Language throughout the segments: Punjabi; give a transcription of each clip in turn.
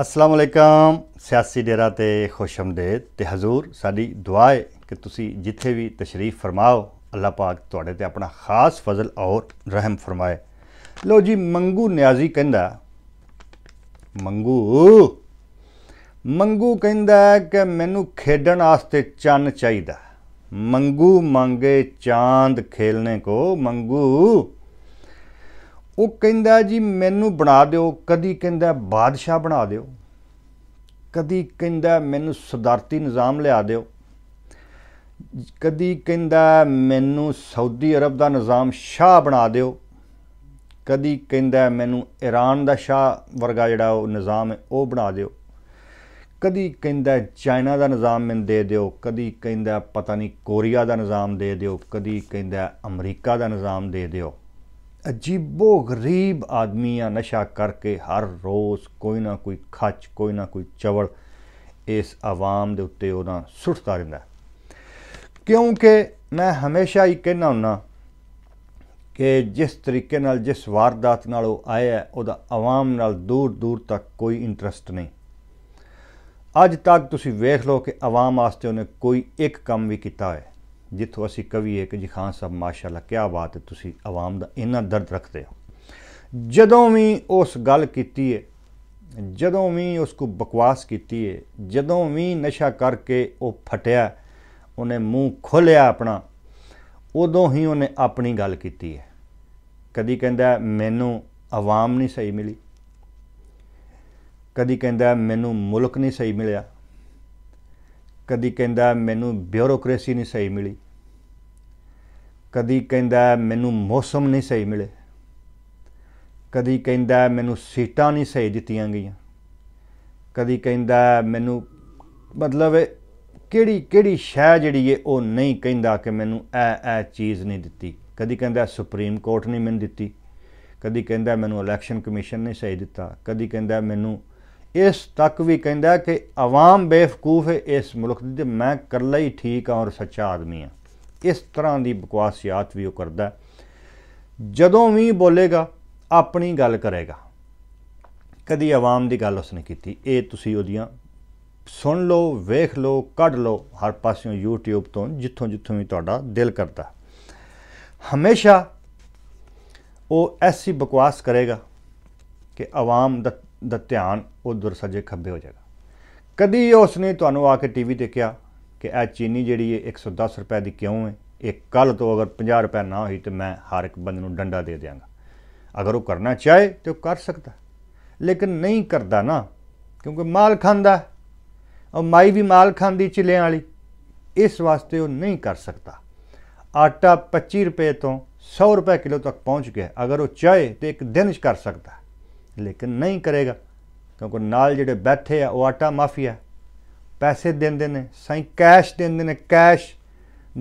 ਅਸਲਾਮ ਅਲੈਕਮ ਸਿਆਸੀ ਡੇਰਾ ਤੇ ਖੁਸ਼ਮਦੇਦ ਤੇ ਹਜ਼ੂਰ ਸਾਡੀ ਦੁਆ ਹੈ ਕਿ ਤੁਸੀਂ ਜਿੱਥੇ ਵੀ ਤਸ਼ਰੀਫ ਫਰਮਾਓ ਅੱਲਾਹ ਪਾਕ ਤੁਹਾਡੇ ਤੇ ਆਪਣਾ ਖਾਸ ਫਜ਼ਲ ਔਰ ਰਹਿਮ ਫਰਮਾਏ ਲੋ ਜੀ ਮੰਗੂ ਨਿਆਜ਼ੀ ਕਹਿੰਦਾ ਮੰਗੂ ਮੰਗੂ ਕਹਿੰਦਾ ਕਿ ਮੈਨੂੰ ਖੇਡਣ ਵਾਸਤੇ ਚੰਨ ਚਾਹੀਦਾ ਮੰਗੂ ਮੰਗੇ ਚਾਂਦ ਖੇਲਨੇ ਕੋ ਮੰਗੂ ਉਹ ਕਹਿੰਦਾ ਜੀ ਮੈਨੂੰ ਬਣਾ ਦਿਓ ਕਦੀ ਕਹਿੰਦਾ ਬਾਦਸ਼ਾਹ ਬਣਾ ਦਿਓ ਕਦੀ ਕਹਿੰਦਾ ਮੈਨੂੰ ਸਦਾਰਤੀ ਨਿਜ਼ਾਮ ਲਿਆ ਦਿਓ ਕਦੀ ਕਹਿੰਦਾ ਮੈਨੂੰ ਸਾਊਦੀ ਅਰਬ ਦਾ ਨਿਜ਼ਾਮ ਸ਼ਾਹ ਬਣਾ ਦਿਓ ਕਦੀ ਕਹਿੰਦਾ ਮੈਨੂੰ ਈਰਾਨ ਦਾ ਸ਼ਾਹ ਵਰਗਾ ਜਿਹੜਾ ਉਹ ਨਿਜ਼ਾਮ ਹੈ ਉਹ ਬਣਾ ਦਿਓ ਕਦੀ ਕਹਿੰਦਾ ਚਾਈਨਾ ਦਾ ਨਿਜ਼ਾਮ ਮੈਨੂੰ ਦੇ ਦਿਓ ਕਦੀ ਕਹਿੰਦਾ ਪਤਾ ਨਹੀਂ ਕੋਰੀਆ ਦਾ ਨਿਜ਼ਾਮ ਦੇ ਦਿਓ ਕਦੀ ਕਹਿੰਦਾ ਅਮਰੀਕਾ ਦਾ ਨਿਜ਼ਾਮ ਦੇ ਦਿਓ ਅਜੀਬੋ ਗਰੀਬ ਆਦਮੀ ਆ ਨਸ਼ਾ ਕਰਕੇ ਹਰ ਰੋਜ਼ ਕੋਈ ਨਾ ਕੋਈ ਖੱਚ ਕੋਈ ਨਾ ਕੋਈ ਚਵਲ ਇਸ ਆਵਾਮ ਦੇ ਉੱਤੇ ਉਹਨਾਂ ਸੁੱਟਦਾ ਰਹਿੰਦਾ ਕਿਉਂਕਿ ਮੈਂ ਹਮੇਸ਼ਾ ਹੀ ਕਹਿਣਾ ਹੁੰਨਾ ਕਿ ਜਿਸ ਤਰੀਕੇ ਨਾਲ ਜਿਸ ਵਾਰਦਾਤ ਨਾਲ ਉਹ ਆਇਆ ਉਹਦਾ ਆਵਾਮ ਨਾਲ ਦੂਰ ਦੂਰ ਤੱਕ ਕੋਈ ਇੰਟਰਸਟ ਨਹੀਂ ਅੱਜ ਤੱਕ ਤੁਸੀਂ ਵੇਖ ਲਓ ਕਿ ਆਵਾਮ ਵਾਸਤੇ ਉਹਨੇ ਕੋਈ ਇੱਕ ਕੰਮ ਵੀ ਕੀਤਾ ਹੈ ਜਿੱਥੋਂ ਅਸੀਂ ਕਵੀ ਕਿ ਜੀ ਖਾਨ ਸਾਹਿਬ ਮਾਸ਼ਾਅੱਲਾ ਕੀ ਬਾਤ ਹੈ ਤੁਸੀਂ ਆਵਾਮ ਦਾ ਇੰਨਾ ਦਰਦ ਰੱਖਦੇ ਹੋ ਜਦੋਂ ਵੀ ਉਸ ਗੱਲ ਕੀਤੀ ਹੈ ਜਦੋਂ ਵੀ ਉਸ ਕੋ ਬਕਵਾਸ ਕੀਤੀ ਹੈ ਜਦੋਂ ਵੀ ਨਸ਼ਾ ਕਰਕੇ ਉਹ ਫਟਿਆ ਉਹਨੇ ਮੂੰਹ ਖੋਲਿਆ ਆਪਣਾ ਉਦੋਂ ਹੀ ਉਹਨੇ ਆਪਣੀ ਗੱਲ ਕੀਤੀ ਹੈ ਕਦੀ ਕਹਿੰਦਾ ਮੈਨੂੰ ਆਵਾਮ ਨਹੀਂ ਸਹੀ ਮਿਲੀ ਕਦੀ ਕਹਿੰਦਾ ਮੈਨੂੰ ਮੁਲਕ ਨਹੀਂ ਸਹੀ ਮਿਲਿਆ ਕਦੀ ਕਹਿੰਦਾ ਮੈਨੂੰ ਬਿਊਰੋਕ੍ਰੇਸੀ ਨਹੀਂ ਸਹੀ ਮਿਲੀ ਕਦੀ ਕਹਿੰਦਾ ਮੈਨੂੰ ਮੌਸਮ ਨਹੀਂ ਸਹੀ ਮਿਲੇ ਕਦੀ ਕਹਿੰਦਾ ਮੈਨੂੰ ਸੀਟਾਂ ਨਹੀਂ ਸਹੀ ਦਿੱਤੀਆਂ ਗਈਆਂ ਕਦੀ ਕਹਿੰਦਾ ਮੈਨੂੰ ਮਤਲਬ ਕਿਹੜੀ ਕਿਹੜੀ ਸ਼ੈ ਜਿਹੜੀ ਏ ਉਹ ਨਹੀਂ ਕਹਿੰਦਾ ਕਿ ਮੈਨੂੰ ਇਹ ਇਹ ਚੀਜ਼ ਨਹੀਂ ਦਿੱਤੀ ਕਦੀ ਕਹਿੰਦਾ ਸੁਪਰੀਮ ਕੋਰਟ ਨੇ ਮੈਨੂੰ ਦਿੱਤੀ ਕਦੀ ਕਹਿੰਦਾ ਮੈਨੂੰ ਇਲੈਕਸ਼ਨ ਕਮਿਸ਼ਨ ਨੇ ਸਹੀ ਦਿੱਤਾ ਕਦੀ ਕਹਿੰਦਾ ਮੈਨੂੰ ਇਸ ਤੱਕ ਵੀ ਕਹਿੰਦਾ ਕਿ ਆਵਾਮ ਬੇਫਕੂਫ ਹੈ ਇਸ ਮੁਲਕ ਦੀ ਤੇ ਮੈਂ ਕਰਲਾ ਹੀ ਠੀਕ ਹਾਂ ਔਰ ਸੱਚਾ ਆਦਮੀ ਹਾਂ ਇਸ ਤਰ੍ਹਾਂ ਦੀ ਬਕਵਾਸਿਆਤ ਵੀ ਉਹ ਕਰਦਾ ਜਦੋਂ ਵੀ ਬੋਲੇਗਾ ਆਪਣੀ ਗੱਲ ਕਰੇਗਾ ਕਦੀ ਆਵਾਮ ਦੀ ਗੱਲ ਉਸਨੇ ਕੀਤੀ ਇਹ ਤੁਸੀਂ ਉਹਦੀਆਂ ਸੁਣ ਲਓ ਵੇਖ ਲਓ ਕੱਢ ਲਓ ਹਰ ਪਾਸਿਓਂ YouTube ਤੋਂ ਜਿੱਥੋਂ ਜਿੱਥੋਂ ਵੀ ਤੁਹਾਡਾ ਦਿਲ ਕਰਦਾ ਹਮੇਸ਼ਾ ਉਹ ਐਸੀ ਬਕਵਾਸ ਕਰੇਗਾ ਕਿ ਆਵਾਮ ਦਾ ਦਾ ਧਿਆਨ ਉਧਰ ਸਜੇ ਖੱਬੇ ਹੋ ਜਾਏਗਾ ਕਦੀ ਉਸਨੇ ਤੁਹਾਨੂੰ ਆ ਕੇ ਟੀਵੀ ਤੇ ਕਿਹਾ ਕਿ ਇਹ ਚੀਨੀ ਜਿਹੜੀ ਹੈ 110 ਰੁਪਏ ਦੀ ਕਿਉਂ ਹੈ ਇਹ ਕੱਲ ਤੋਂ ਅਗਰ 50 ਰੁਪਏ ਨਾ ਹੋਈ ਤੇ ਮੈਂ ਹਰ ਇੱਕ ਬੰਦੇ ਨੂੰ ਡੰਡਾ ਦੇ ਦਿਆਂਗਾ ਅਗਰ ਉਹ ਕਰਨਾ ਚਾਹੇ ਤੇ ਉਹ ਕਰ ਸਕਦਾ ਲੇਕਿਨ ਨਹੀਂ ਕਰਦਾ ਨਾ ਕਿਉਂਕਿ ਮਾਲ ਖਾਂਦਾ ਔਰ ਮਾਈ ਵੀ ਮਾਲ ਖਾਂਦੀ ਚਿਲੇ ਵਾਲੀ ਇਸ ਵਾਸਤੇ ਉਹ ਨਹੀਂ ਕਰ ਸਕਦਾ ਆਟਾ 25 ਰੁਪਏ ਤੋਂ 100 ਰੁਪਏ ਕਿਲੋ ਤੱਕ ਪਹੁੰਚ ਗਿਆ ਅਗਰ ਉਹ ਚਾਹੇ ਤੇ ਇੱਕ ਦਿਨ 'ਚ ਕਰ ਸਕਦਾ ਲੇਕਿਨ ਨਹੀਂ ਕਰੇਗਾ ਕਿਉਂਕਿ ਨਾਲ ਜਿਹੜੇ ਬੈਠੇ ਆ ਉਹ ਆਟਾ ਮਾਫੀਆ ਪੈਸੇ ਦਿੰਦੇ ਨੇ ਸਹੀ ਕੈਸ਼ ਦਿੰਦੇ ਨੇ ਕੈਸ਼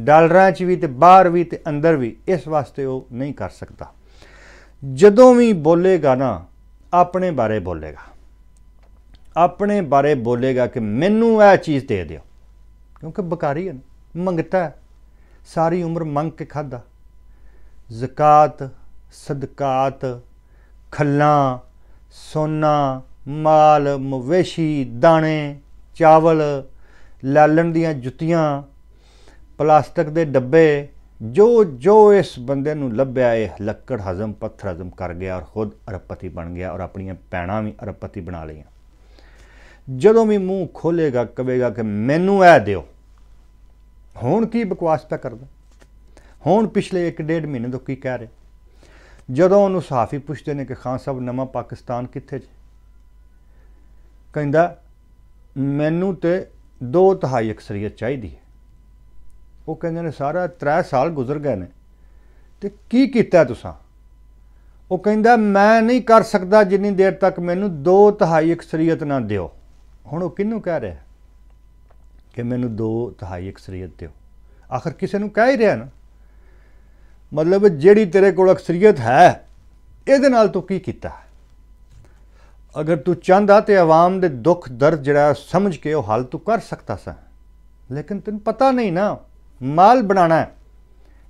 ਡਾਲਰਾਂ 'ਚ ਵੀ ਤੇ ਬਾਹਰ ਵੀ ਤੇ ਅੰਦਰ ਵੀ ਇਸ ਵਾਸਤੇ ਉਹ ਨਹੀਂ ਕਰ ਸਕਦਾ ਜਦੋਂ ਵੀ ਬੋਲੇਗਾ ਨਾ ਆਪਣੇ ਬਾਰੇ ਬੋਲੇਗਾ ਆਪਣੇ ਬਾਰੇ ਬੋਲੇਗਾ ਕਿ ਮੈਨੂੰ ਇਹ ਚੀਜ਼ ਦੇ ਦਿਓ ਕਿਉਂਕਿ ਬਕਾਰੀ ਹੈ ਮੰਗਤਾ ਸਾਰੀ ਉਮਰ ਮੰਗ ਕੇ ਖਾਦਾ ਜ਼ਕਾਤ ਸਦਕਾਤ ਖੱਲਾਂ ਸੋਨਾ ਮਾਲ ਮਵੇਸ਼ੀ ਦਾਣੇ ਚਾਵਲ ਲਾਲਣ ਦੀਆਂ ਜੁੱਤੀਆਂ ਪਲਾਸਟਿਕ ਦੇ ਡੱਬੇ ਜੋ ਜੋ ਇਸ ਬੰਦੇ ਨੂੰ ਲੱਭਿਆ ਇਹ ਲੱਕੜ ਹਜ਼ਮ ਪੱਥਰ ਹਜ਼ਮ ਕਰ ਗਿਆ ਔਰ ਖੁਦ ਅਰਪਤੀ ਬਣ ਗਿਆ ਔਰ ਆਪਣੀਆਂ ਪੈਣਾ ਵੀ ਅਰਪਤੀ ਬਣਾ ਲਈਆਂ ਜਦੋਂ ਵੀ ਮੂੰਹ ਖੋਲੇਗਾ ਕਵੇਗਾ ਕਿ ਮੈਨੂੰ ਇਹ ਦਿਓ ਹੁਣ ਕੀ ਬਕਵਾਸ ਤਾਂ ਕਰਦਾ ਹੁਣ ਪਿਛਲੇ 1.5 ਮਹੀਨੇ ਤੋਂ ਕੀ ਕਹਿ ਰਿਹਾ ਜਦੋਂ ਉਹਨੂੰ ਸਾਫੀ ਪੁੱਛਦੇ ਨੇ ਕਿ ਖਾਨ ਸਾਹਿਬ ਨਵਾਂ ਪਾਕਿਸਤਾਨ ਕਿੱਥੇ 'ਚ ਕਹਿੰਦਾ ਮੈਨੂੰ ਤੇ ਦੋ ਤਹਾਈ ਅਕਸਰੀਅਤ ਚਾਹੀਦੀ ਹੈ ਉਹ ਕਹਿੰਦੇ ਨੇ ਸਾਰਾ 3 ਸਾਲ ਗੁਜ਼ਰ ਗਏ ਨੇ ਤੇ ਕੀ ਕੀਤਾ ਤੁਸੀਂ ਉਹ ਕਹਿੰਦਾ ਮੈਂ ਨਹੀਂ ਕਰ ਸਕਦਾ ਜਿੰਨੀ ਦੇਰ ਤੱਕ ਮੈਨੂੰ ਦੋ ਤਹਾਈ ਅਕਸਰੀਅਤ ਨਾ ਦਿਓ ਹੁਣ ਉਹ ਕਿੰਨੂੰ ਕਹਿ ਰਿਹਾ ਕਿ ਮੈਨੂੰ ਦੋ ਤਹਾਈ ਅਕਸਰੀਅਤ ਦਿਓ ਆਖਰ ਕਿਸੇ ਨੂੰ ਕਹਿ ਹੀ ਰਿਹਾ ਨਾ ਮਤਲਬ ਜਿਹੜੀ ਤੇਰੇ ਕੋਲ ਅਕਸਰੀਅਤ ਹੈ ਇਹਦੇ ਨਾਲ ਤੂੰ ਕੀ ਕੀਤਾ ਅਗਰ ਤੂੰ ਚਾਹੁੰਦਾ ਤੇ ਆਵਾਮ ਦੇ ਦੁੱਖ ਦਰਦ ਜਿਹੜਾ ਸਮਝ ਕੇ ਉਹ ਹੱਲ ਤੂੰ ਕਰ ਸਕਦਾ ਸੀ ਲੇਕਿਨ ਤੈਨੂੰ ਪਤਾ ਨਹੀਂ ਨਾ ਮਾਲ ਬਣਾਣਾ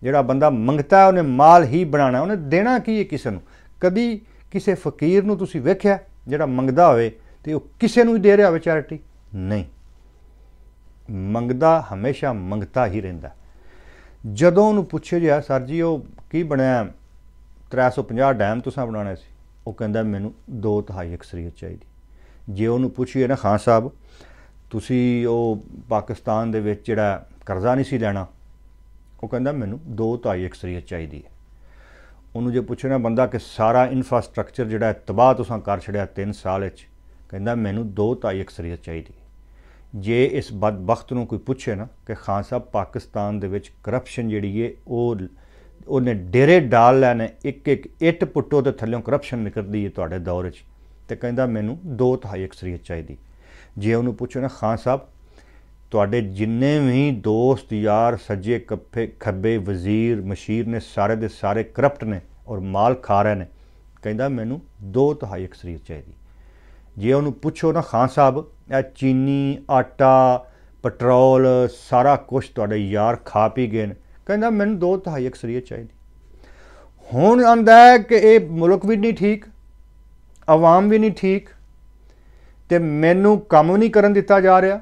ਜਿਹੜਾ ਬੰਦਾ ਮੰਗਤਾ ਉਹਨੇ ਮਾਲ ਹੀ ਬਣਾਣਾ ਉਹਨੇ ਦੇਣਾ ਕੀ ਹੈ ਕਿਸੇ ਨੂੰ ਕਦੀ ਕਿਸੇ ਫਕੀਰ ਨੂੰ ਤੁਸੀਂ ਵੇਖਿਆ ਜਿਹੜਾ ਮੰਗਦਾ ਹੋਵੇ ਤੇ ਉਹ ਕਿਸੇ ਨੂੰ ਹੀ ਦੇ ਰਿਹਾ ਹੋਵੇ ਚੈਰਿਟੀ ਨਹੀਂ ਮੰਗਦਾ ਹਮੇਸ਼ਾ ਮੰਗਤਾ ਹੀ ਰਹਿੰਦਾ ਜਦੋਂ ਉਹਨੂੰ ਪੁੱਛਿਆ ਜੀ ਸਰ ਜੀ ਉਹ ਕੀ ਬਣਾਇਆ 350 ਡੈਮ ਤੁਸੀਂ ਬਣਾਉਣੇ ਸੀ ਉਹ ਕਹਿੰਦਾ ਮੈਨੂੰ ਦੋ ਤਹਾਈ ਅਕਸਰੀਅਤ ਚਾਹੀਦੀ ਜੇ ਉਹਨੂੰ ਪੁੱਛੀਏ ਨਾ ਖਾਨ ਸਾਹਿਬ ਤੁਸੀਂ ਉਹ ਪਾਕਿਸਤਾਨ ਦੇ ਵਿੱਚ ਜਿਹੜਾ ਕਰਜ਼ਾ ਨਹੀਂ ਸੀ ਲੈਣਾ ਉਹ ਕਹਿੰਦਾ ਮੈਨੂੰ ਦੋ ਤਹਾਈ ਅਕਸਰੀਅਤ ਚਾਹੀਦੀ ਹੈ ਉਹਨੂੰ ਜੇ ਨਾ ਬੰਦਾ ਕਿ ਸਾਰਾ ਇਨਫਰਾਸਟ੍ਰਕਚਰ ਜਿਹੜਾ ਤਬਾਹ ਤੁਸੀਂ ਕਰ ਛੜਿਆ 3 ਸਾਲ ਵਿੱਚ ਕਹਿੰਦਾ ਮੈਨੂੰ ਦੋ ਤਹਾਈ ਅਕਸਰੀਅਤ ਚਾਹੀਦੀ ਜੇ ਇਸ ਬਦਬਖਤ ਨੂੰ ਕੋਈ ਪੁੱਛੇ ਨਾ ਕਿ ਖਾਨ ਸਾਹਿਬ ਪਾਕਿਸਤਾਨ ਦੇ ਵਿੱਚ ਕਰਪਸ਼ਨ ਜਿਹੜੀ ਏ ਉਹ ਉਹਨੇ ਡੇਰੇ ਡਾਲ ਲੈਣੇ ਇੱਕ ਇੱਕ ਇੱਟ ਪੁੱਟੋ ਤੇ ਥੱਲੇੋਂ ਕਰਪਸ਼ਨ ਨਿਕਲਦੀ ਏ ਤੁਹਾਡੇ ਦੌਰ 'ਚ ਤੇ ਕਹਿੰਦਾ ਮੈਨੂੰ ਦੋ ਤਹਾਈ ਅਕਸਰੀਅਤ ਚਾਹੀਦੀ ਜੇ ਉਹਨੂੰ ਪੁੱਛੋ ਨਾ ਖਾਨ ਸਾਹਿਬ ਤੁਹਾਡੇ ਜਿੰਨੇ ਵੀ ਦੋਸਤ ਯਾਰ ਸੱਜੇ ਕੱਫੇ ਖੱਬੇ ਵਜ਼ੀਰ ਮਸ਼ੀਰ ਨੇ ਸਾਰੇ ਦੇ ਸਾਰੇ ਕਰਪਟ ਨੇ ਔਰ ਮਾਲ ਖਾ ਰਹੇ ਨੇ ਕਹਿੰਦਾ ਮੈਨੂੰ ਦੋ ਤਹਾਈ ਅਕਸਰੀਅਤ ਚਾਹੀਦੀ ਜੇ ਉਹਨੂੰ ਪੁੱਛੋ ਨਾ ਖਾਨ ਸਾਹਿਬ ਇਹ ਚੀਨੀ ਆਟਾ ਪੈਟਰੋਲ ਸਾਰਾ ਕੁਝ ਤੁਹਾਡੇ ਯਾਰ ਖਾ ਪੀ ਗਏ ਨੇ ਕਹਿੰਦਾ ਮੈਨੂੰ ਦੋ ਤਹਾਈ ਅਕਸਰੀਅਤ ਚਾਹੀਦੀ ਹੁਣ ਆਂਦਾ ਕਿ ਇਹ ਮੁਲਕ ਵੀ ਨਹੀਂ ਠੀਕ ਆਵਾਮ ਵੀ ਨਹੀਂ ਠੀਕ ਤੇ ਮੈਨੂੰ ਕੰਮ ਨਹੀਂ ਕਰਨ ਦਿੱਤਾ ਜਾ ਰਿਹਾ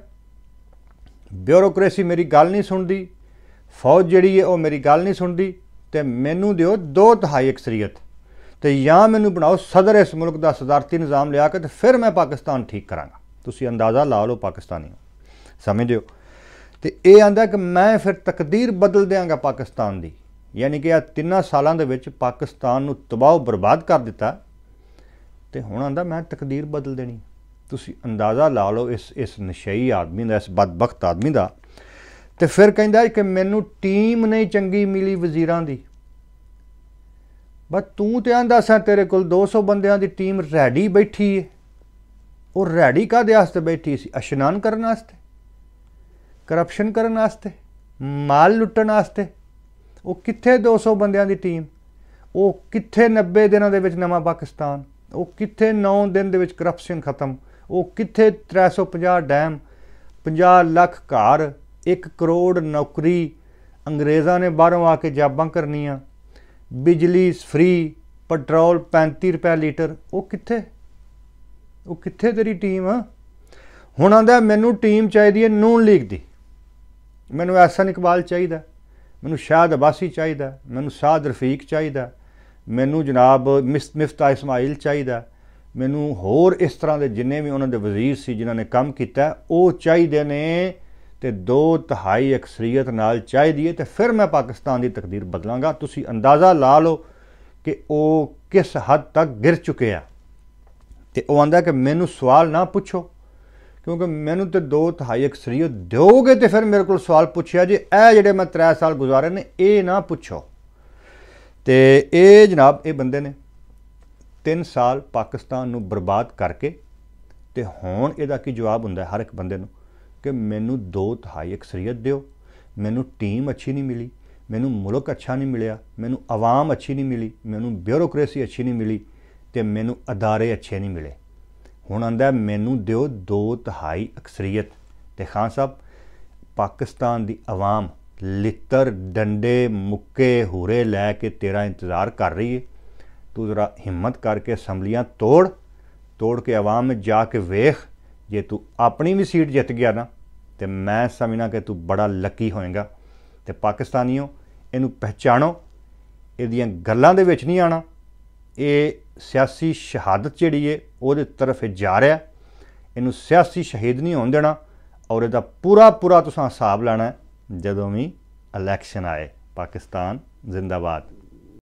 ਬਿਊਰੋਕ੍ਰੇਸੀ ਮੇਰੀ ਗੱਲ ਨਹੀਂ ਸੁਣਦੀ ਫੌਜ ਜਿਹੜੀ ਹੈ ਉਹ ਮੇਰੀ ਗੱਲ ਨਹੀਂ ਸੁਣਦੀ ਤੇ ਮੈਨੂੰ ਦਿਓ ਦੋ ਤਹਾਈ ਅਕਸਰੀਅਤ ਤੇ ਜਾਂ ਮੈਨੂੰ ਬਣਾਓ ਸਦਰ ਇਸ ਮੁਲਕ ਦਾ ਸਦਾਰਤੀ ਨਿਜ਼ਾਮ ਲਿਆ ਕੇ ਤੇ ਫਿਰ ਮੈਂ ਪਾਕਿਸਤਾਨ ਠੀਕ ਕਰਾਂਗਾ ਤੁਸੀਂ ਅੰਦਾਜ਼ਾ ਲਾ ਲਓ ਪਾਕਿਸਤਾਨੀ ਸਮਝਿਓ ਤੇ ਇਹ ਆਂਦਾ ਕਿ ਮੈਂ ਫਿਰ ਤਕਦੀਰ ਬਦਲ ਦਿਆਂਗਾ ਪਾਕਿਸਤਾਨ ਦੀ ਯਾਨੀ ਕਿ ਆ ਤਿੰਨਾਂ ਸਾਲਾਂ ਦੇ ਵਿੱਚ ਪਾਕਿਸਤਾਨ ਨੂੰ ਤਬਾਹ ਬਰਬਾਦ ਕਰ ਦਿੱਤਾ ਤੇ ਹੁਣ ਆਂਦਾ ਮੈਂ ਤਕਦੀਰ ਬਦਲ ਦੇਣੀ ਤੁਸੀਂ ਅੰਦਾਜ਼ਾ ਲਾ ਲਓ ਇਸ ਇਸ ਨਸ਼ਈ ਆਦਮੀ ਦਾ ਇਸ ਬਦਬਖਤ ਆਦਮੀ ਦਾ ਤੇ ਫਿਰ ਕਹਿੰਦਾ ਕਿ ਮੈਨੂੰ ਟੀਮ ਨਹੀਂ ਚੰਗੀ ਮਿਲੀ ਵਜ਼ੀਰਾਂ ਦੀ ਬਸ ਤੂੰ ਤੇ ਆਂਦਾ ਸਾਂ ਤੇਰੇ ਕੋਲ 200 ਬੰਦਿਆਂ ਦੀ ਟੀਮ ਰੈਡੀ ਬੈਠੀ ਏ ਉਹ ਰੈਡੀ ਕਾਦੇ ਆਸਤੇ ਬੈਠੀ ਸੀ ਅਸ਼ਨਾਨ ਕਰਨ ਵਾਸਤੇ ਕਰਪਸ਼ਨ ਕਰਨ ਵਾਸਤੇ ਮਾਲ ਲੁੱਟਣ ਵਾਸਤੇ ਉਹ ਕਿੱਥੇ 200 ਬੰਦਿਆਂ ਦੀ ਟੀਮ ਉਹ ਕਿੱਥੇ 90 ਦਿਨਾਂ ਦੇ ਵਿੱਚ ਨਵਾਂ ਪਾਕਿਸਤਾਨ ਉਹ ਕਿੱਥੇ 9 ਦਿਨ ਦੇ ਵਿੱਚ ਕਰਪਸ਼ਨ ਖਤਮ ਉਹ ਕਿੱਥੇ 350 ਡੈਮ 50 ਲੱਖ ਘਰ 1 ਕਰੋੜ ਨੌਕਰੀ ਅੰਗਰੇਜ਼ਾਂ ਨੇ ਬਾਹਰੋਂ ਆ ਕੇ ਜਾਬਾਂ ਕਰਨੀਆਂ ਬਿਜਲੀ ਫ੍ਰੀ ਪੈਟਰੋਲ 35 ਰੁਪਏ ਲੀਟਰ ਉਹ ਕਿੱਥੇ ਉਹ ਕਿੱਥੇ ਤੇਰੀ ਟੀਮ ਹੁਣ ਆਂਦਾ ਮੈਨੂੰ ਟੀਮ ਚਾਹੀਦੀ ਹੈ ਨੂਨ ਲੀਗ ਦੀ ਮੈਨੂੰ ਐਸਨ ਇਕਬਾਲ ਚਾਹੀਦਾ ਮੈਨੂੰ ਸ਼ਾਦ ਅਬਾਸੀ ਚਾਹੀਦਾ ਮੈਨੂੰ ਸਾਦ ਰਫੀਕ ਚਾਹੀਦਾ ਮੈਨੂੰ ਜਨਾਬ ਮਿਫਤਾ ਇਸਮਾਈਲ ਚਾਹੀਦਾ ਮੈਨੂੰ ਹੋਰ ਇਸ ਤਰ੍ਹਾਂ ਦੇ ਜਿੰਨੇ ਵੀ ਉਹਨਾਂ ਦੇ ਵਜ਼ੀਰ ਸੀ ਜਿਨ੍ਹਾਂ ਨੇ ਕੰਮ ਕੀਤਾ ਉਹ ਚਾਹੀਦੇ ਨੇ ਤੇ ਦੋ ਤਹਾਈ ਅਕਸਰੀਅਤ ਨਾਲ ਚਾਹੀਦੀ ਹੈ ਤੇ ਫਿਰ ਮੈਂ ਪਾਕਿਸਤਾਨ ਦੀ ਤਕਦੀਰ ਬਦਲਾਂਗਾ ਤੁਸੀਂ ਅੰਦਾਜ਼ਾ ਲਾ ਲਓ ਕਿ ਉਹ ਕਿਸ ਹੱਦ ਤੱਕ ਗਿਰ ਚੁੱਕੇ ਆ ਤੇ ਉਹ ਆਂਦਾ ਕਿ ਮੈਨੂੰ ਸਵਾਲ ਨਾ ਪੁੱਛੋ ਕਿਉਂਕਿ ਮੈਨੂੰ ਤੇ ਦੋ ਤਹਾਈ ਅਕਸਰੀਅਤ ਦਿਓਗੇ ਤੇ ਫਿਰ ਮੇਰੇ ਕੋਲ ਸਵਾਲ ਪੁੱਛਿਆ ਜੀ ਇਹ ਜਿਹੜੇ ਮੈਂ 3 ਸਾਲ ਗੁਜ਼ਾਰੇ ਨੇ ਇਹ ਨਾ ਪੁੱਛੋ ਤੇ ਇਹ ਜਨਾਬ ਇਹ ਬੰਦੇ ਨੇ 3 ਸਾਲ ਪਾਕਿਸਤਾਨ ਨੂੰ ਬਰਬਾਦ ਕਰਕੇ ਤੇ ਹੁਣ ਇਹਦਾ ਕੀ ਜਵਾਬ ਹੁੰਦਾ ਹਰ ਇੱਕ ਬੰਦੇ ਨੂੰ ਕਿ ਮੈਨੂੰ ਦੋ ਤਿਹਾਈ ਅਕਸਰੀਅਤ ਦਿਓ ਮੈਨੂੰ ਟੀਮ ਅੱਛੀ ਨਹੀਂ ਮਿਲੀ ਮੈਨੂੰ ਮੁਲਕ ਅੱਛਾ ਨਹੀਂ ਮਿਲਿਆ ਮੈਨੂੰ ਆਵਾਮ ਅੱਛੀ ਨਹੀਂ ਮਿਲੀ ਮੈਨੂੰ ਬਿਊਰੋਕ੍ਰੇਸੀ ਅੱਛੀ ਨਹੀਂ ਮਿਲੀ ਤੇ ਮੈਨੂੰ ਅਦਾਰੇ ਅੱਛੇ ਨਹੀਂ ਮਿਲੇ ਹੁਣ ਆਂਦਾ ਮੈਨੂੰ ਦਿਓ ਦੋ ਤਿਹਾਈ ਅਕਸਰੀਅਤ ਤੇ ਖਾਨ ਸਾਹਿਬ ਪਾਕਿਸਤਾਨ ਦੀ ਆਵਾਮ ਲਿੱਤਰ ਡੰਡੇ ਮੁੱਕੇ ਹੂਰੇ ਲੈ ਕੇ ਤੇਰਾ ਇੰਤਜ਼ਾਰ ਕਰ ਰਹੀ ਏ ਤੂੰ ਜ਼ਰਾ ਹਿੰਮਤ ਕਰਕੇ ਅਸੈਂਬਲੀਆਂ ਤੋੜ ਤੋੜ ਕੇ ਆਵਾਮ ਵਿੱਚ ਜਾ ਕੇ ਵੇਖ ਜੇ ਤੂੰ ਆਪਣੀ ਵੀ ਸੀਟ ਜਿੱਤ ਗਿਆ ਨਾ ਤੇ ਮੈਂ ਸਮਝਣਾ ਕਿ ਤੂੰ ਬੜਾ ਲੱਕੀ ਹੋਏਗਾ ਤੇ ਪਾਕਿਸਤਾਨੀਓ ਇਹਨੂੰ ਪਹਿਚਾਣੋ ਇਹਦੀਆਂ ਗੱਲਾਂ ਦੇ ਵਿੱਚ ਨਹੀਂ ਆਣਾ ਇਹ ਸਿਆਸੀ ਸ਼ਹਾਦਤ ਜਿਹੜੀ ਏ ਉਹਦੇ ਤਰਫ ਜਾ ਰਿਹਾ ਇਹਨੂੰ ਸਿਆਸੀ ਸ਼ਹੀਦ ਨਹੀਂ ਹੋਣ ਦੇਣਾ ਔਰ ਇਹਦਾ ਪੂਰਾ ਪੂਰਾ ਤੁਸੀਂ ਹਿਸਾਬ ਲੈਣਾ ਜਦੋਂ ਵੀ ਇਲੈਕਸ਼ਨ ਆਏ ਪਾਕਿਸਤਾਨ ਜ਼ਿੰਦਾਬਾਦ